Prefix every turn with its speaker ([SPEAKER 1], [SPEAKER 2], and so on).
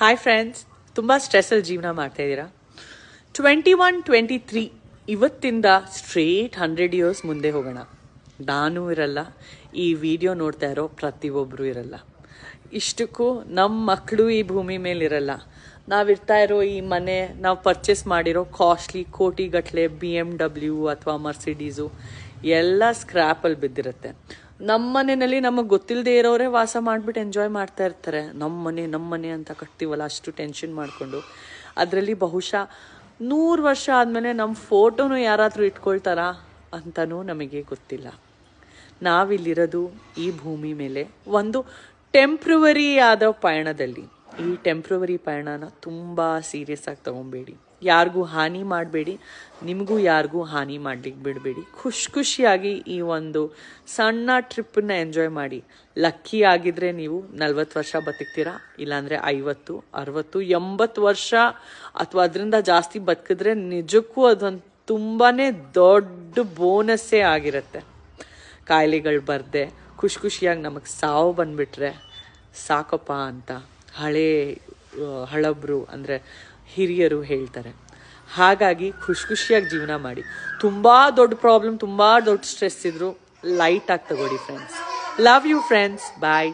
[SPEAKER 1] hi friends ತುಂಬ ಸ್ಟ್ರೆಸ್ಸಲ್ಲಿ ಜೀವನ ಮಾಡ್ತಾ ಇದ್ದೀರಾ ಟ್ವೆಂಟಿ ಒನ್ ಟ್ವೆಂಟಿ ತ್ರೀ ಇವತ್ತಿಂದ ಸ್ಟ್ರೇಟ್ ಹಂಡ್ರೆಡ್ ಇಯರ್ಸ್ ಮುಂದೆ ಹೋಗೋಣ ನಾನು ಇರಲ್ಲ ಈ ವಿಡಿಯೋ ನೋಡ್ತಾ ಇರೋ ಪ್ರತಿಯೊಬ್ಬರು ಇರಲ್ಲ ಇಷ್ಟಕ್ಕೂ ನಮ್ಮ ಮಕ್ಕಳು ಈ ಭೂಮಿ ಮೇಲಿರಲ್ಲ ನಾವಿರ್ತಾ ಇರೋ ಈ ಮನೆ ನಾವು ಪರ್ಚೇಸ್ ಮಾಡಿರೋ ಕಾಸ್ಟ್ಲಿ ಕೋಟಿಗಟ್ಟಲೆ ಬಿ ಎಮ್ ಡಬ್ಲ್ಯೂ ಅಥವಾ ಮರ್ಸಿಡೀಸು ಎಲ್ಲ ಸ್ಕ್ರ್ಯಾಪಲ್ಲಿ ಬಿದ್ದಿರುತ್ತೆ ನಮ್ಮ ಮನೆಯಲ್ಲಿ ನಮಗೆ ಗೊತ್ತಿಲ್ಲದೆ ಇರೋರೇ ವಾಸ ಮಾಡಿಬಿಟ್ಟು ಎಂಜಾಯ್ ಮಾಡ್ತಾ ಇರ್ತಾರೆ ನಮ್ಮ ಮನೆ ನಮ್ಮ ಮನೆ ಅಂತ ಕಟ್ತೀವಲ್ಲ ಅಷ್ಟು ಟೆನ್ಷನ್ ಮಾಡಿಕೊಂಡು ಅದರಲ್ಲಿ ಬಹುಶಃ ನೂರು ವರ್ಷ ಆದಮೇಲೆ ನಮ್ಮ ಫೋಟೋನು ಯಾರಾದರೂ ಇಟ್ಕೊಳ್ತಾರಾ ಅಂತಲೂ ನಮಗೆ ಗೊತ್ತಿಲ್ಲ ನಾವಿಲ್ಲಿರೋದು ಈ ಭೂಮಿ ಮೇಲೆ ಒಂದು ಟೆಂಪ್ರವರಿ ಆದ ಪಯಣದಲ್ಲಿ ಈ ಟೆಂಪ್ರವರಿ ಪಯಣನ ತುಂಬ ಸೀರಿಯಸ್ ಆಗಿ ತಗೊಬೇಡಿ ಯಾರಿಗೂ ಹಾನಿ ಮಾಡಬೇಡಿ ನಿಮಗೂ ಯಾರಿಗೂ ಹಾನಿ ಮಾಡಲಿಕ್ಕೆ ಬಿಡಬೇಡಿ ಖುಷಿ ಖುಷಿಯಾಗಿ ಈ ಒಂದು ಸಣ್ಣ ಟ್ರಿಪ್ಪನ್ನ ಎಂಜಾಯ್ ಮಾಡಿ ಲಕ್ಕಿ ಆಗಿದ್ರೆ ನೀವು ನಲ್ವತ್ತು ವರ್ಷ ಬದುಕ್ತೀರಾ ಇಲ್ಲಾಂದರೆ ಐವತ್ತು ಅರವತ್ತು ಎಂಬತ್ತು ವರ್ಷ ಅಥವಾ ಅದರಿಂದ ಜಾಸ್ತಿ ಬದುಕಿದ್ರೆ ನಿಜಕ್ಕೂ ಅದೊಂದು ತುಂಬಾ ದೊಡ್ಡ ಬೋನಸ್ಸೇ ಆಗಿರುತ್ತೆ ಕಾಯಿಲೆಗಳು ಬರದೆ ಖುಷಿ ಖುಷಿಯಾಗಿ ನಮಗೆ ಸಾವು ಬಂದುಬಿಟ್ರೆ ಸಾಕಪ್ಪ ಅಂತ ಹಳೇ ಹಳಬ್ರು ಅಂದರೆ ಹಿರಿಯರು ಹೇಳ್ತಾರೆ ಹಾಗಾಗಿ ಖುಷಿ ಖುಷಿಯಾಗಿ ಜೀವನ ಮಾಡಿ ತುಂಬ ದೊಡ್ಡ ಪ್ರಾಬ್ಲಮ್ ತುಂಬ ದೊಡ್ಡ ಸ್ಟ್ರೆಸ್ ಇದ್ದರೂ ಲೈಟಾಗಿ ತಗೊಳ್ಳಿ friends love you friends bye